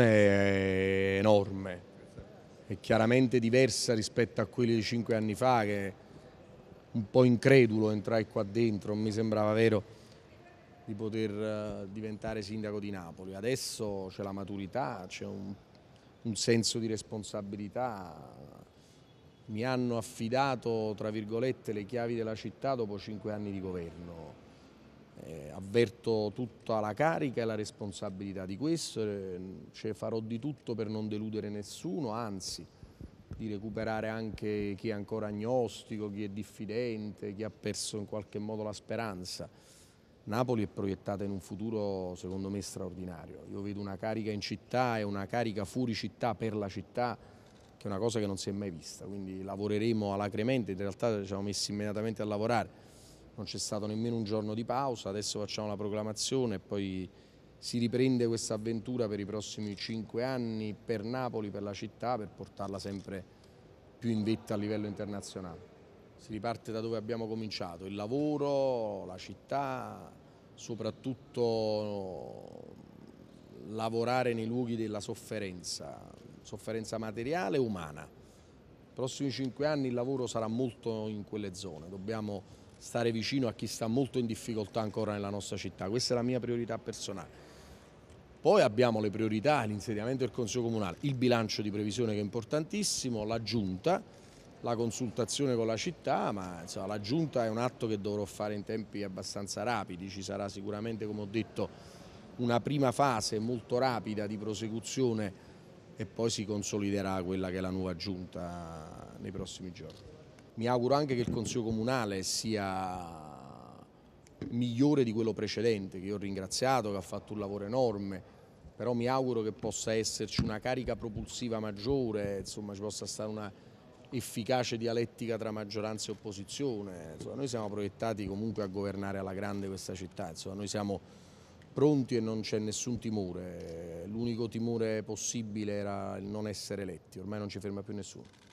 è enorme, è chiaramente diversa rispetto a quelli di cinque anni fa che un po' incredulo entrai qua dentro, non mi sembrava vero di poter eh, diventare sindaco di Napoli. Adesso c'è la maturità, c'è un, un, senso di responsabilità. Mi hanno affidato, tra virgolette, le chiavi della città dopo cinque anni di governo eh, avverto tutta la carica e la responsabilità di questo, eh, cioè farò di tutto per non deludere nessuno, anzi di recuperare anche chi è ancora agnostico, chi è diffidente, chi ha perso in qualche modo la speranza. Napoli è proiettata in un futuro secondo me straordinario, io vedo una carica in città e una carica fuori città per la città che è una cosa che non si è mai vista, quindi lavoreremo alacremente, in realtà ci siamo messi immediatamente a lavorare non c'è stato nemmeno un giorno di pausa, adesso facciamo la proclamazione e poi si riprende questa avventura per i prossimi cinque anni per Napoli, per la città, per portarla sempre più in vetta a livello internazionale. Si riparte da dove abbiamo cominciato, il lavoro, la città, soprattutto lavorare nei luoghi della sofferenza, sofferenza materiale e umana. I prossimi cinque anni il lavoro sarà molto in quelle zone, dobbiamo stare vicino a chi sta molto in difficoltà ancora nella nostra città, questa è la mia priorità personale. Poi abbiamo le priorità, l'insediamento del Consiglio Comunale, il bilancio di previsione che è importantissimo, la Giunta, la consultazione con la città, ma insomma, la Giunta è un atto che dovrò fare in tempi abbastanza rapidi, ci sarà sicuramente, come ho detto, una prima fase molto rapida di prosecuzione e poi si consoliderà quella che è la nuova Giunta nei prossimi giorni mi auguro anche che il Consiglio Comunale sia migliore di quello precedente, che io ho ringraziato, che ha fatto un lavoro enorme, però mi auguro che possa esserci una carica propulsiva maggiore, insomma ci possa stare una efficace dialettica tra maggioranza e opposizione. Insomma, noi siamo proiettati comunque a governare alla grande questa città, insomma, noi siamo pronti e non c'è nessun timore, l'unico timore possibile era il non essere eletti, ormai non ci ferma più nessuno.